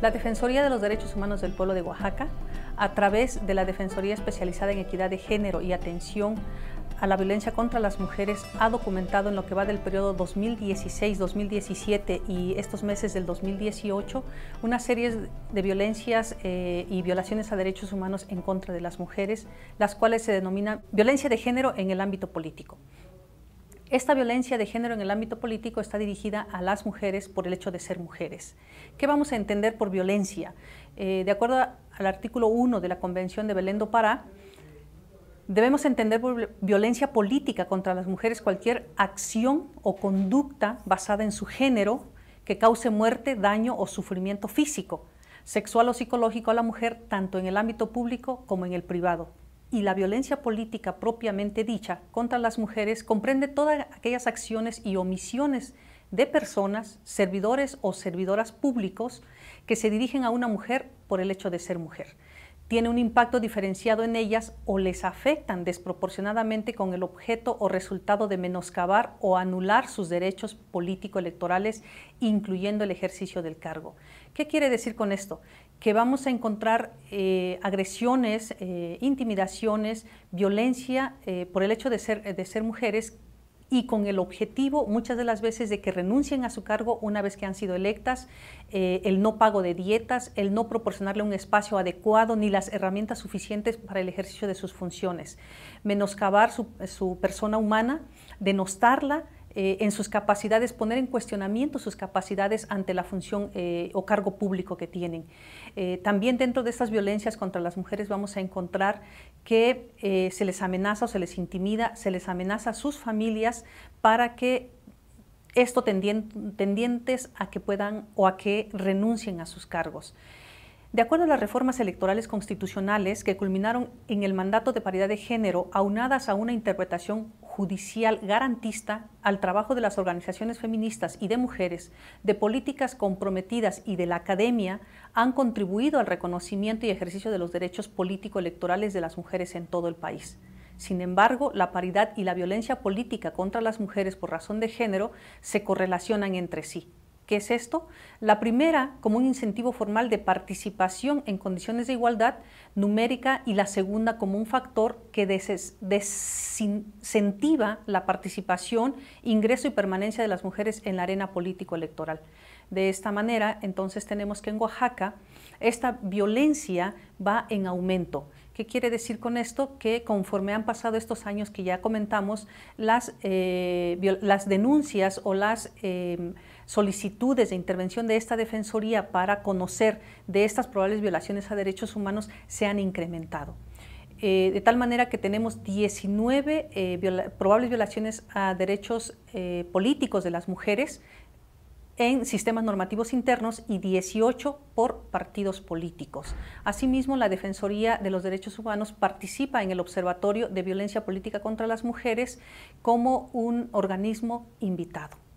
La Defensoría de los Derechos Humanos del Pueblo de Oaxaca, a través de la Defensoría Especializada en Equidad de Género y Atención a la Violencia contra las Mujeres, ha documentado en lo que va del periodo 2016-2017 y estos meses del 2018 una serie de violencias eh, y violaciones a derechos humanos en contra de las mujeres, las cuales se denominan violencia de género en el ámbito político. Esta violencia de género en el ámbito político está dirigida a las mujeres por el hecho de ser mujeres. ¿Qué vamos a entender por violencia? Eh, de acuerdo al artículo 1 de la Convención de Belén do Pará, debemos entender por violencia política contra las mujeres cualquier acción o conducta basada en su género que cause muerte, daño o sufrimiento físico, sexual o psicológico a la mujer, tanto en el ámbito público como en el privado y la violencia política propiamente dicha contra las mujeres comprende todas aquellas acciones y omisiones de personas, servidores o servidoras públicos que se dirigen a una mujer por el hecho de ser mujer tiene un impacto diferenciado en ellas o les afectan desproporcionadamente con el objeto o resultado de menoscabar o anular sus derechos político-electorales, incluyendo el ejercicio del cargo. ¿Qué quiere decir con esto? Que vamos a encontrar eh, agresiones, eh, intimidaciones, violencia eh, por el hecho de ser, de ser mujeres y con el objetivo muchas de las veces de que renuncien a su cargo una vez que han sido electas, eh, el no pago de dietas, el no proporcionarle un espacio adecuado ni las herramientas suficientes para el ejercicio de sus funciones, menoscabar su persona humana, denostarla eh, en sus capacidades, poner en cuestionamiento sus capacidades ante la función eh, o cargo público que tienen. Eh, también dentro de estas violencias contra las mujeres vamos a encontrar que se les amenaza o se les intimida, se les amenaza a sus familias para que esto tendientes a que puedan o a que renuncien a sus cargos. De acuerdo a las reformas electorales constitucionales que culminaron en el mandato de paridad de género, aunadas a una interpretación judicial garantista al trabajo de las organizaciones feministas y de mujeres, de políticas comprometidas y de la academia han contribuido al reconocimiento y ejercicio de los derechos político-electorales de las mujeres en todo el país. Sin embargo, la paridad y la violencia política contra las mujeres por razón de género se correlacionan entre sí. ¿Qué es esto? La primera como un incentivo formal de participación en condiciones de igualdad numérica y la segunda como un factor que desincentiva la participación, ingreso y permanencia de las mujeres en la arena político-electoral. De esta manera, entonces tenemos que en Oaxaca esta violencia va en aumento. ¿Qué quiere decir con esto? Que conforme han pasado estos años que ya comentamos, las, eh, las denuncias o las... Em, solicitudes de intervención de esta Defensoría para conocer de estas probables violaciones a derechos humanos se han incrementado. Eh, de tal manera que tenemos 19 eh, probables violaciones a derechos eh, políticos de las mujeres en sistemas normativos internos y 18 por partidos políticos. Asimismo, la Defensoría de los Derechos Humanos participa en el Observatorio de Violencia Política contra las Mujeres como un organismo invitado.